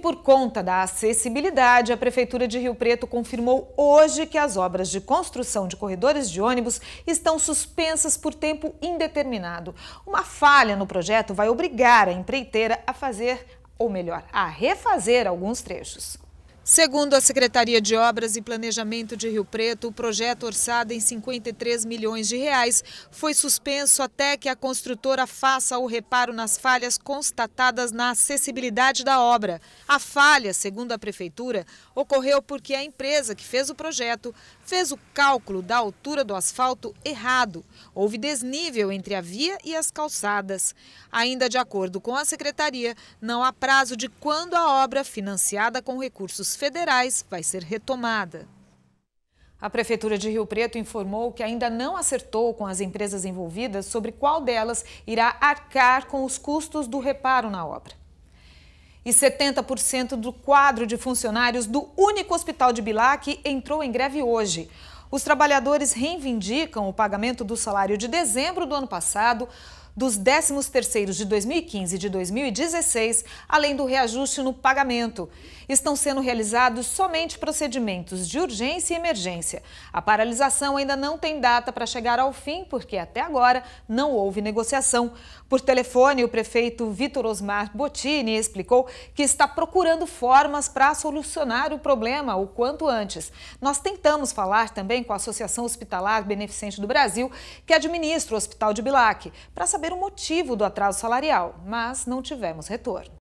por conta da acessibilidade, a Prefeitura de Rio Preto confirmou hoje que as obras de construção de corredores de ônibus estão suspensas por tempo indeterminado. Uma falha no projeto vai obrigar a empreiteira a fazer, ou melhor, a refazer alguns trechos. Segundo a Secretaria de Obras e Planejamento de Rio Preto, o projeto orçado em 53 milhões de reais foi suspenso até que a construtora faça o reparo nas falhas constatadas na acessibilidade da obra. A falha, segundo a prefeitura, ocorreu porque a empresa que fez o projeto fez o cálculo da altura do asfalto errado. Houve desnível entre a via e as calçadas. Ainda de acordo com a secretaria, não há prazo de quando a obra financiada com recursos federais vai ser retomada. A Prefeitura de Rio Preto informou que ainda não acertou com as empresas envolvidas sobre qual delas irá arcar com os custos do reparo na obra. E 70% do quadro de funcionários do único hospital de Bilac entrou em greve hoje. Os trabalhadores reivindicam o pagamento do salário de dezembro do ano passado, dos 13º de 2015 e de 2016, além do reajuste no pagamento. Estão sendo realizados somente procedimentos de urgência e emergência. A paralisação ainda não tem data para chegar ao fim, porque até agora não houve negociação. Por telefone, o prefeito Vitor Osmar Bottini explicou que está procurando formas para solucionar o problema o quanto antes. Nós tentamos falar também com a Associação Hospitalar Beneficente do Brasil, que administra o Hospital de Bilac, para saber saber o motivo do atraso salarial, mas não tivemos retorno.